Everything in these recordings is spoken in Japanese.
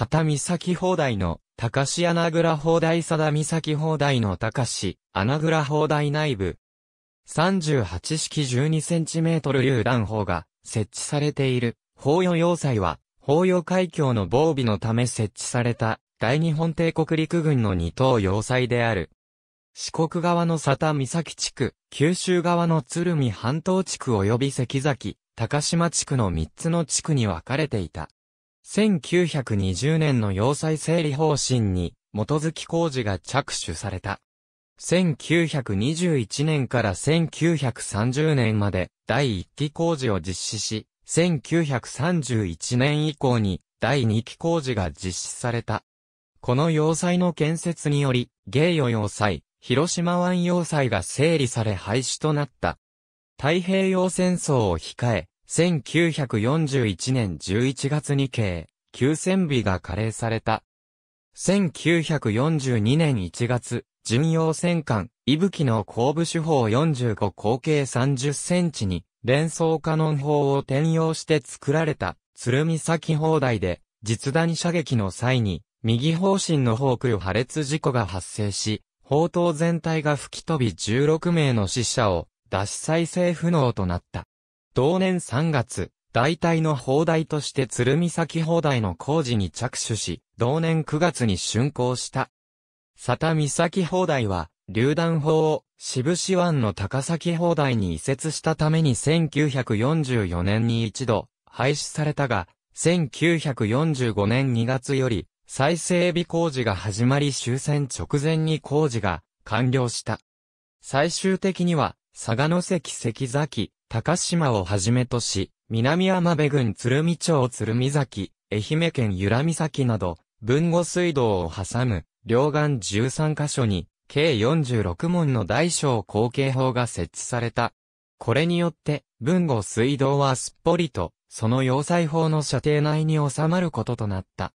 佐田岬砲台の、高志穴題砲台佐田岬砲台の高し、穴蔵砲台内部。38式1 2トル榴弾砲が設置されている、砲与要塞は、砲与海峡の防備のため設置された、大日本帝国陸軍の二等要塞である。四国側の佐田岬地区、九州側の鶴見半島地区及び関崎、高島地区の三つの地区に分かれていた。1920年の要塞整理方針に基づき工事が着手された。1921年から1930年まで第1期工事を実施し、1931年以降に第2期工事が実施された。この要塞の建設により、芸予要塞、広島湾要塞が整理され廃止となった。太平洋戦争を控え、1941年11月に計、9000尾が加齢された。1942年1月、巡洋戦艦、伊吹の後部手法45口径30センチに、連装カノン砲を転用して作られた、鶴見先砲台で、実弾射撃の際に、右方針の砲空破裂事故が発生し、砲塔全体が吹き飛び16名の死者を、脱死再生不能となった。同年3月、大体の砲台として鶴見崎砲台の工事に着手し、同年9月に竣工した。佐田岬砲台は、榴弾砲を渋志湾の高崎砲台に移設したために1944年に一度廃止されたが、1945年2月より再整備工事が始まり終戦直前に工事が完了した。最終的には、佐賀関関崎、高島をはじめとし、南山部郡鶴見町鶴見崎、愛媛県由良岬など、文後水道を挟む、両岸13カ所に、計46門の大小後継法が設置された。これによって、文後水道はすっぽりと、その要塞法の射程内に収まることとなった。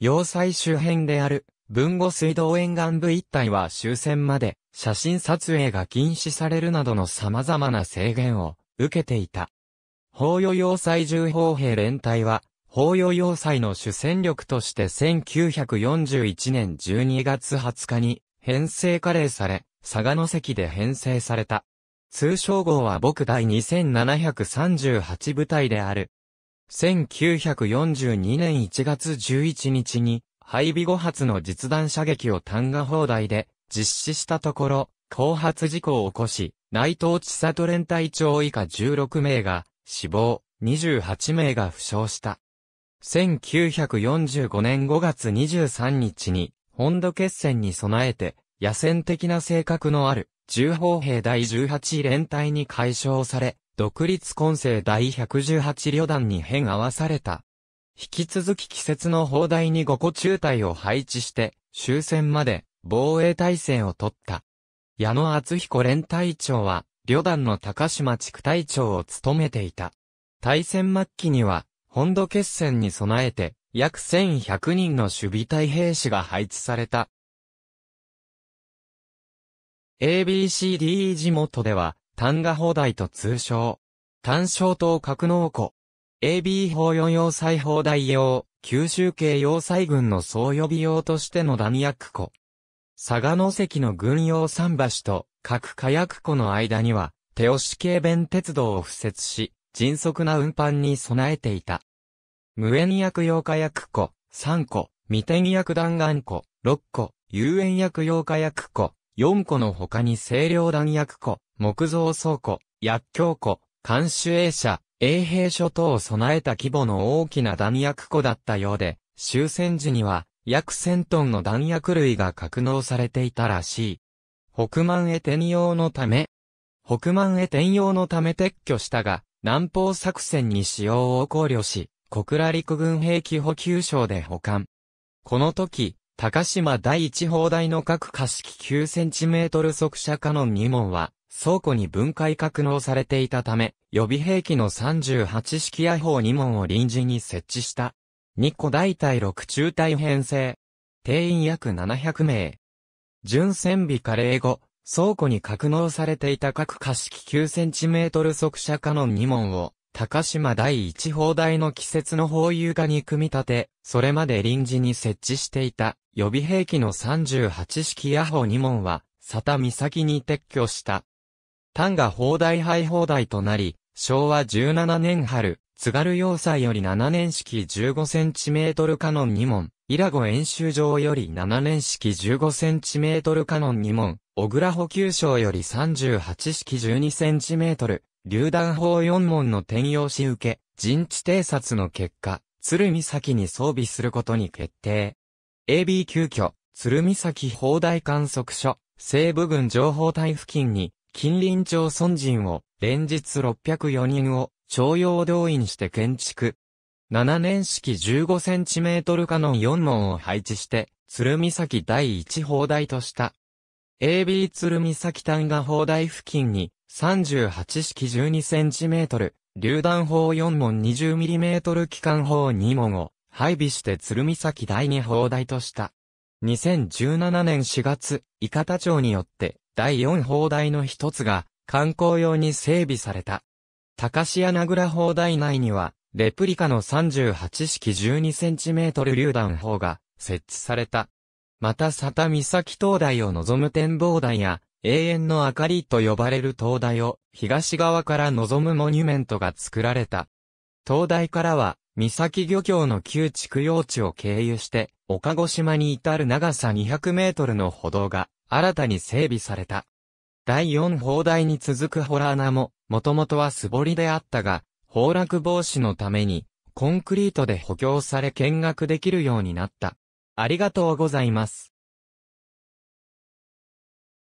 要塞周辺である、文後水道沿岸部一帯は終戦まで、写真撮影が禁止されるなどの様々な制限を受けていた。法与要塞重砲兵連隊は、法与要塞の主戦力として1941年12月20日に編成加齢され、佐賀の関で編成された。通称号は僕第2738部隊である。1942年1月11日に、配備後発の実弾射撃を単画砲台で実施したところ、後発事故を起こし、内藤千里連隊長以下16名が死亡、28名が負傷した。1945年5月23日に、本土決戦に備えて、野戦的な性格のある、重砲兵第18連隊に解消され、独立混成第118旅団に変合わされた。引き続き季節の砲台に5個中隊を配置して、終戦まで防衛体制を取った。矢野厚彦連隊長は、旅団の高島地区隊長を務めていた。対戦末期には、本土決戦に備えて、約1100人の守備隊兵士が配置された。ABCDE 地元では、単画砲台と通称。単小島格納庫。AB 砲4要塞砲台用、九州系要塞軍の総予備用としての弾薬庫。佐賀の関の軍用桟橋と各火薬庫の間には、手押し軽便鉄道を敷設し、迅速な運搬に備えていた。無縁薬用火薬庫、3個、未点薬弾丸庫、6個、有縁薬用火薬庫、4個の他に清涼弾薬庫、木造倉庫、薬莢庫、監守衛車、衛兵所等を備えた規模の大きな弾薬庫だったようで、終戦時には約1000トンの弾薬類が格納されていたらしい。北満へ転用のため、北満へ転用のため撤去したが、南方作戦に使用を考慮し、小倉陸軍兵器補給省で保管。この時、高島第一砲台の各可式9トル速射カノン2門は、倉庫に分解格納されていたため、予備兵器の38式野砲2門を臨時に設置した。2個大隊6中隊編成。定員約700名。純戦備加齢後、倉庫に格納されていた各貸式9トル速射カノン2門を、高島第一砲台の季節の砲遊化に組み立て、それまで臨時に設置していた予備兵器の38式野砲2門は、佐田岬に撤去した。単が砲台廃砲台となり、昭和17年春、津軽要塞より7年式 15cm カノン2門、伊良湖演習場より7年式 15cm カノン2門、小倉補給省より38式 12cm、榴弾砲4門の転用し受け、陣地偵察の結果、鶴見崎に装備することに決定。AB 急遽、鶴見崎砲台観測所、西部軍情報隊付近に、近隣町村人を、連日604人を、徴用動員して建築。7年式1 5トルカノン4門を配置して、鶴見崎第一砲台とした。AB 鶴見崎単画砲台付近に、38式1 2トル、榴弾砲4門2 0トル機関砲2門を配備して鶴見崎第二砲台とした。2017年4月、伊方町によって、第4砲台の一つが、観光用に整備された。高志名倉砲台内には、レプリカの38式 12cm 榴弾砲が設置された。また佐田岬灯台を望む展望台や、永遠の明かりと呼ばれる灯台を東側から望むモニュメントが作られた。灯台からは、岬漁協の旧築用地を経由して、岡越島に至る長さ200メートルの歩道が新たに整備された。第4砲台に続くホラー穴ももともとは素掘りであったが、崩落防止のために、コンクリートで補強され見学できるようになった。ありがとうございます。